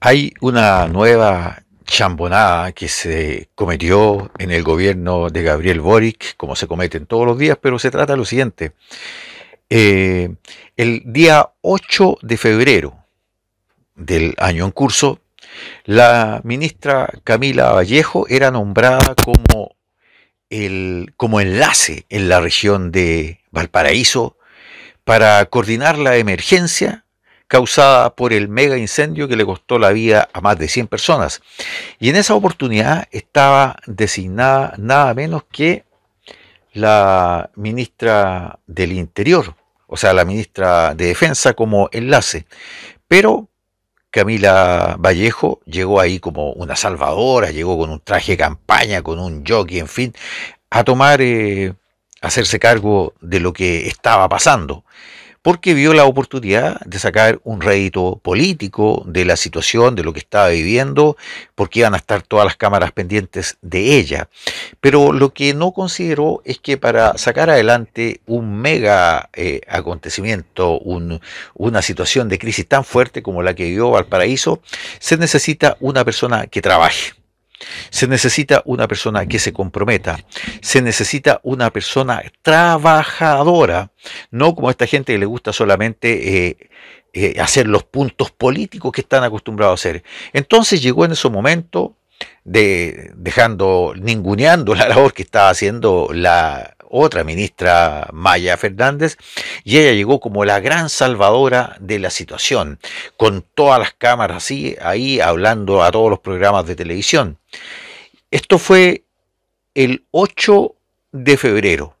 Hay una nueva chambonada que se cometió en el gobierno de Gabriel Boric, como se cometen todos los días, pero se trata de lo siguiente. Eh, el día 8 de febrero del año en curso, la ministra Camila Vallejo era nombrada como, el, como enlace en la región de Valparaíso para coordinar la emergencia causada por el mega incendio que le costó la vida a más de 100 personas. Y en esa oportunidad estaba designada nada menos que la ministra del Interior, o sea, la ministra de Defensa como enlace. Pero Camila Vallejo llegó ahí como una salvadora, llegó con un traje de campaña, con un jockey, en fin, a tomar, eh, a hacerse cargo de lo que estaba pasando porque vio la oportunidad de sacar un rédito político de la situación, de lo que estaba viviendo, porque iban a estar todas las cámaras pendientes de ella. Pero lo que no consideró es que para sacar adelante un mega eh, acontecimiento, una situación de crisis tan fuerte como la que vio Valparaíso, se necesita una persona que trabaje. Se necesita una persona que se comprometa, se necesita una persona trabajadora, no como esta gente que le gusta solamente eh, eh, hacer los puntos políticos que están acostumbrados a hacer. Entonces llegó en ese momento, de, dejando, ninguneando la labor que estaba haciendo la otra ministra Maya Fernández, y ella llegó como la gran salvadora de la situación, con todas las cámaras así, ahí hablando a todos los programas de televisión. Esto fue el 8 de febrero.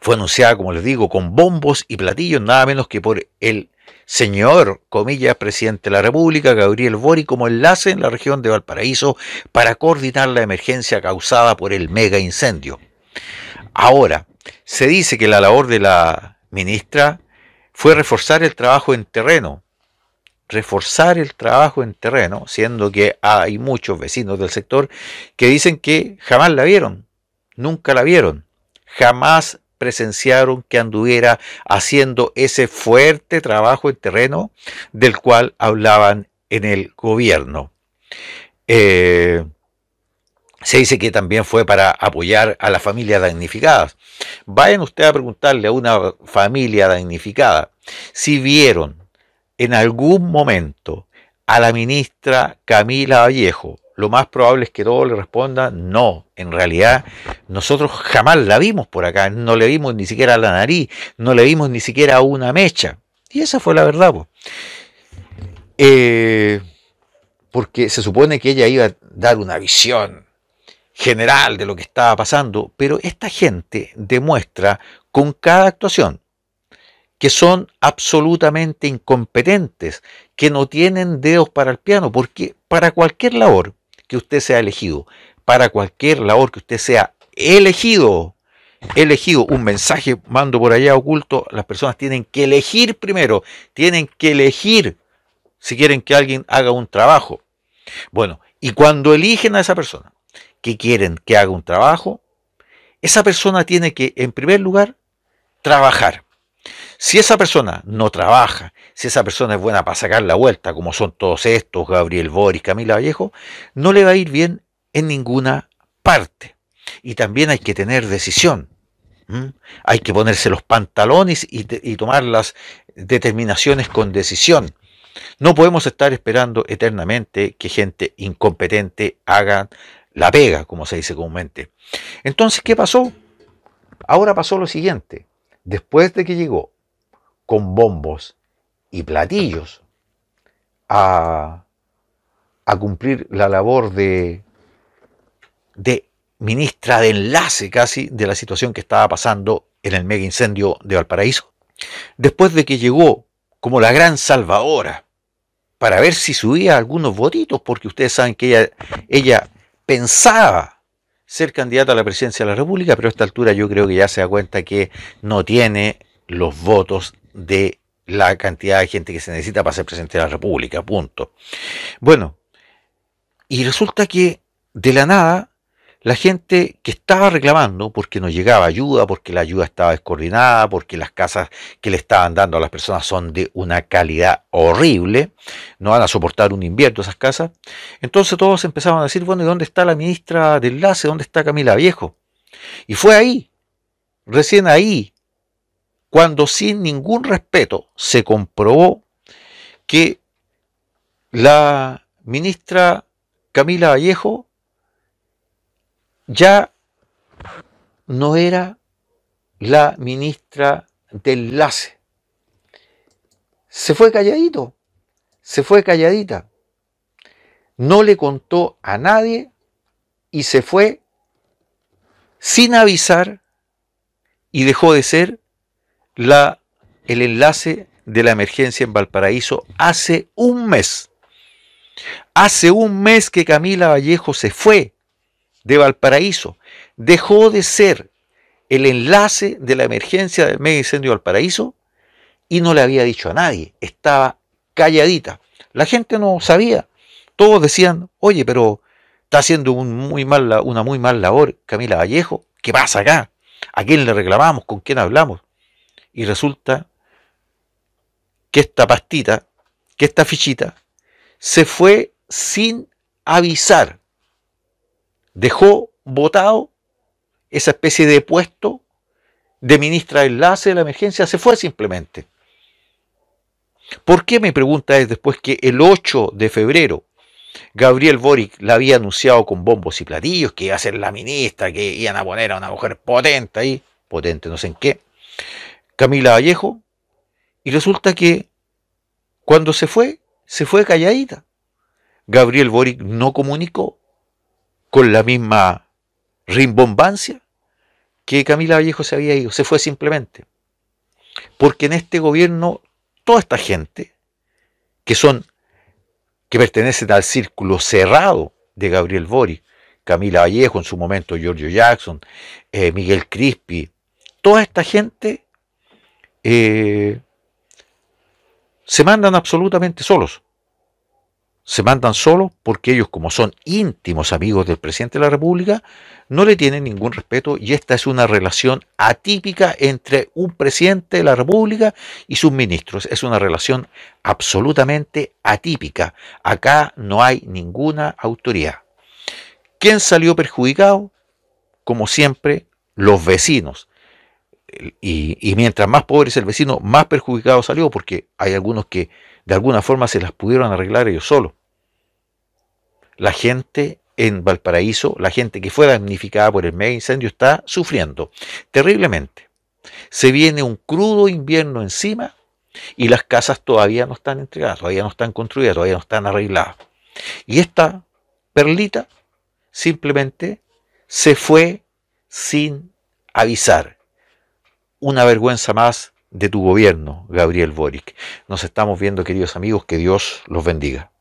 Fue anunciada, como les digo, con bombos y platillos, nada menos que por el señor, comillas, presidente de la República, Gabriel Bori, como enlace en la región de Valparaíso para coordinar la emergencia causada por el mega incendio. Ahora, se dice que la labor de la ministra fue reforzar el trabajo en terreno, reforzar el trabajo en terreno, siendo que hay muchos vecinos del sector que dicen que jamás la vieron, nunca la vieron, jamás presenciaron que anduviera haciendo ese fuerte trabajo en terreno del cual hablaban en el gobierno. Eh, se dice que también fue para apoyar a las familias damnificadas. Vayan ustedes a preguntarle a una familia damnificada si vieron en algún momento a la ministra Camila Vallejo. Lo más probable es que todos le respondan no. En realidad, nosotros jamás la vimos por acá. No le vimos ni siquiera la nariz, no le vimos ni siquiera una mecha. Y esa fue la verdad. Eh, porque se supone que ella iba a dar una visión general de lo que estaba pasando, pero esta gente demuestra con cada actuación que son absolutamente incompetentes, que no tienen dedos para el piano, porque para cualquier labor que usted sea elegido, para cualquier labor que usted sea elegido, elegido un mensaje, mando por allá oculto, las personas tienen que elegir primero, tienen que elegir si quieren que alguien haga un trabajo. Bueno, y cuando eligen a esa persona, que quieren que haga un trabajo, esa persona tiene que, en primer lugar, trabajar. Si esa persona no trabaja, si esa persona es buena para sacar la vuelta, como son todos estos, Gabriel Boris, Camila Vallejo, no le va a ir bien en ninguna parte. Y también hay que tener decisión. Hay que ponerse los pantalones y, y tomar las determinaciones con decisión. No podemos estar esperando eternamente que gente incompetente haga la pega, como se dice comúnmente. Entonces, ¿qué pasó? Ahora pasó lo siguiente. Después de que llegó con bombos y platillos a, cumplir la labor de, ministra de enlace casi de la situación que estaba pasando en el mega incendio de Valparaíso, después de que llegó como la gran salvadora para ver si subía algunos votitos, porque ustedes saben que ella pensaba ser candidato a la presidencia de la República, pero a esta altura yo creo que ya se da cuenta que no tiene los votos de la cantidad de gente que se necesita para ser presidente de la República, punto. Bueno, y resulta que de la nada la gente que estaba reclamando porque no llegaba ayuda, porque la ayuda estaba descoordinada, porque las casas que le estaban dando a las personas son de una calidad horrible, no van a soportar un invierno esas casas. Entonces todos empezaban a decir, bueno, ¿y dónde está la ministra de enlace? ¿Dónde está Camila Viejo? Y fue ahí, recién ahí, cuando sin ningún respeto se comprobó que la ministra Camila Vallejo ya no era la ministra del enlace. Se fue calladito, se fue calladita. No le contó a nadie y se fue sin avisar y dejó de ser la, el enlace de la emergencia en Valparaíso hace un mes. Hace un mes que Camila Vallejo se fue de Valparaíso dejó de ser el enlace de la emergencia del medio incendio de Valparaíso y no le había dicho a nadie, estaba calladita. La gente no sabía. Todos decían, oye, pero está haciendo muy una muy mal labor Camila Vallejo. ¿Qué pasa acá? ¿A quién le reclamamos? ¿Con quién hablamos? Y resulta que esta pastita, que esta fichita, se fue sin avisar dejó votado esa especie de puesto de ministra de enlace de la emergencia, se fue simplemente. ¿Por qué me pregunta es después que el 8 de febrero Gabriel Boric la había anunciado con bombos y platillos, que iba a ser la ministra, que iban a poner a una mujer potente ahí, potente no sé en qué, Camila Vallejo, y resulta que cuando se fue, se fue calladita. Gabriel Boric no comunicó con la misma rimbombancia que Camila Vallejo se había ido, se fue simplemente. Porque en este gobierno toda esta gente que son que pertenecen al círculo cerrado de Gabriel Boric, Camila Vallejo en su momento, Giorgio Jackson, eh, Miguel Crispi, toda esta gente eh, se mandan absolutamente solos se mandan solos porque ellos, como son íntimos amigos del presidente de la República, no le tienen ningún respeto y esta es una relación atípica entre un presidente de la República y sus ministros. Es una relación absolutamente atípica. Acá no hay ninguna autoridad. ¿Quién salió perjudicado? Como siempre, los vecinos. Y, mientras más pobre es el vecino, más perjudicado salió, porque hay algunos que de alguna forma se las pudieron arreglar ellos solos la gente en Valparaíso, la gente que fue damnificada por el medio incendio está sufriendo terriblemente. Se viene un crudo invierno encima y las casas todavía no están entregadas, todavía no están construidas, todavía no están arregladas. Y esta perlita simplemente se fue sin avisar. Una vergüenza más de tu gobierno, Gabriel Boric. Nos estamos viendo, queridos amigos, que Dios los bendiga.